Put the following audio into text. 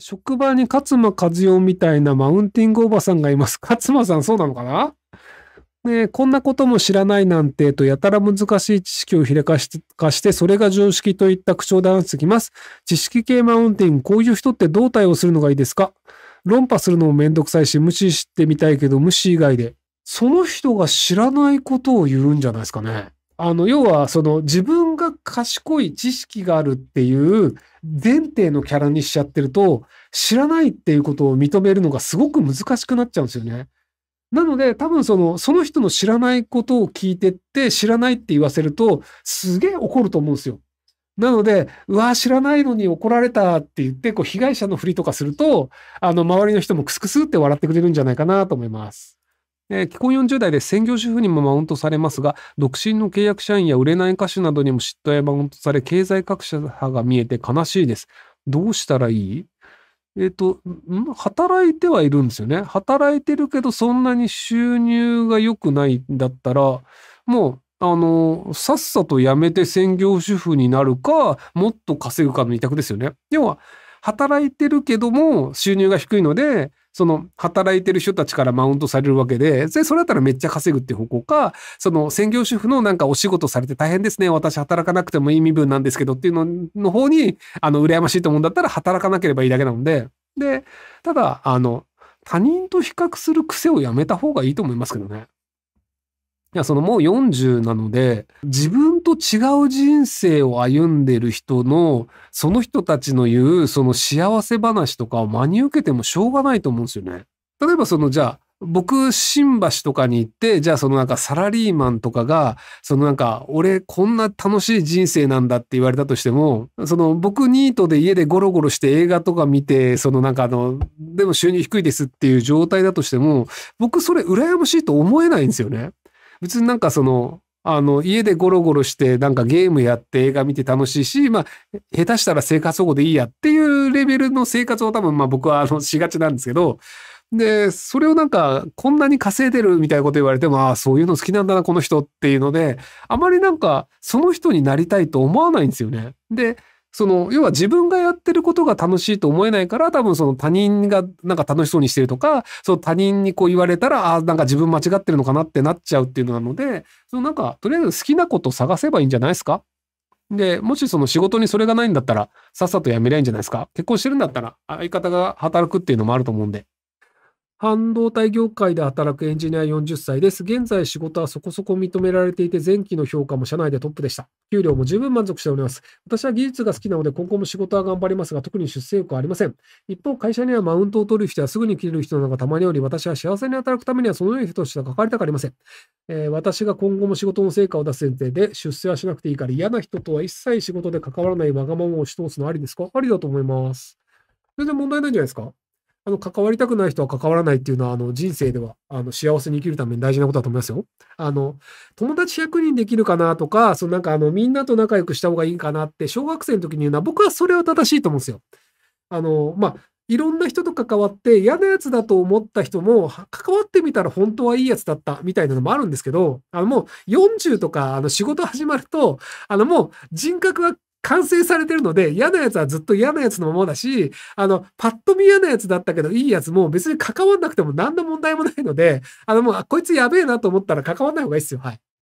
職場に勝間和代みたいなマウンティングおばさんがいます。勝間さんそうなのかなねこんなことも知らないなんて、とやたら難しい知識をひれかして、それが常識といった口調で話してきます。知識系マウンティング、こういう人ってどう対応するのがいいですか論破するのもめんどくさいし、無視してみたいけど、無視以外で。その人が知らないことを言うんじゃないですかね。あの、要は、その自分が賢い知識があるっていう前提のキャラにしちゃってると、知らないっていうことを認めるのがすごく難しくなっちゃうんですよね。なので、多分その、その人の知らないことを聞いてって、知らないって言わせると、すげえ怒ると思うんですよ。なので、うわ、知らないのに怒られたって言って、こう、被害者のふりとかすると、あの、周りの人もクスクスって笑ってくれるんじゃないかなと思います。えー、既婚40代で専業主婦にもマウントされますが、独身の契約社員や売れない歌手などにも嫉妬やマウントされ、経済格差が見えて悲しいです。どうしたらいいえっ、ー、と、働いてはいるんですよね。働いてるけど、そんなに収入が良くないんだったら、もう、あの、さっさと辞めて専業主婦になるか、もっと稼ぐかの二択ですよね。要は、働いてるけども収入が低いので、その働いてる人たちからマウントされるわけで、それだったらめっちゃ稼ぐっていう方向か、その専業主婦のなんかお仕事されて大変ですね、私働かなくてもいい身分なんですけどっていうのの方に、あの、羨ましいと思うんだったら働かなければいいだけなので、で、ただ、あの、他人と比較する癖をやめた方がいいと思いますけどね。いや、そのもう40なので、自分と違う人生を歩んでる人の、その人たちの言う、その幸せ話とかを真に受けてもしょうがないと思うんですよね。例えばその、じゃあ、僕、新橋とかに行って、じゃあそのなんかサラリーマンとかが、そのなんか、俺こんな楽しい人生なんだって言われたとしても、その僕ニートで家でゴロゴロして映画とか見て、そのなんかあの、でも収入低いですっていう状態だとしても、僕それ羨ましいと思えないんですよね。別になんかその、あの、家でゴロゴロして、なんかゲームやって映画見て楽しいし、まあ、下手したら生活保護でいいやっていうレベルの生活を多分、まあ僕はあの、しがちなんですけど、で、それをなんか、こんなに稼いでるみたいなこと言われても、ああ、そういうの好きなんだな、この人っていうので、あまりなんか、その人になりたいと思わないんですよね。で、その、要は自分がやってることが楽しいと思えないから、多分その他人がなんか楽しそうにしてるとか、その他人にこう言われたら、ああ、なんか自分間違ってるのかなってなっちゃうっていうのなので、そのなんか、とりあえず好きなこと探せばいいんじゃないですかで、もしその仕事にそれがないんだったら、さっさと辞めりゃいいんじゃないですか結婚してるんだったら、相方が働くっていうのもあると思うんで。半導体業界で働くエンジニア40歳です。現在仕事はそこそこ認められていて、前期の評価も社内でトップでした。給料も十分満足しております。私は技術が好きなので、今後も仕事は頑張りますが、特に出世欲はありません。一方、会社にはマウントを取る人やすぐに切れる人などがたまにおり、私は幸せに働くためにはそのような人としては関わりたくありません。えー、私が今後も仕事の成果を出す前提で、出世はしなくていいから嫌な人とは一切仕事で関わらないわがままを押し通すのはありですかありだと思います。全然問題ないんじゃないですかあの、関わりたくない人は関わらないっていうのは、あの、人生では、あの、幸せに生きるために大事なことだと思いますよ。あの、友達100人できるかなとか、そのなんか、あの、みんなと仲良くした方がいいかなって、小学生の時に言うのは、僕はそれは正しいと思うんですよ。あの、まあ、いろんな人と関わって嫌なやつだと思った人も、関わってみたら本当はいいやつだったみたいなのもあるんですけど、あのもう40とか、あの仕事始まると、あのもう人格は完成されてるので、嫌なやつはずっと嫌なやつのままだし、あの、パッと見嫌なやつだったけど、いいやつも別に関わんなくても何の問題もないので、あの、もう、こいつやべえなと思ったら関わんない方がいいですよ。はい。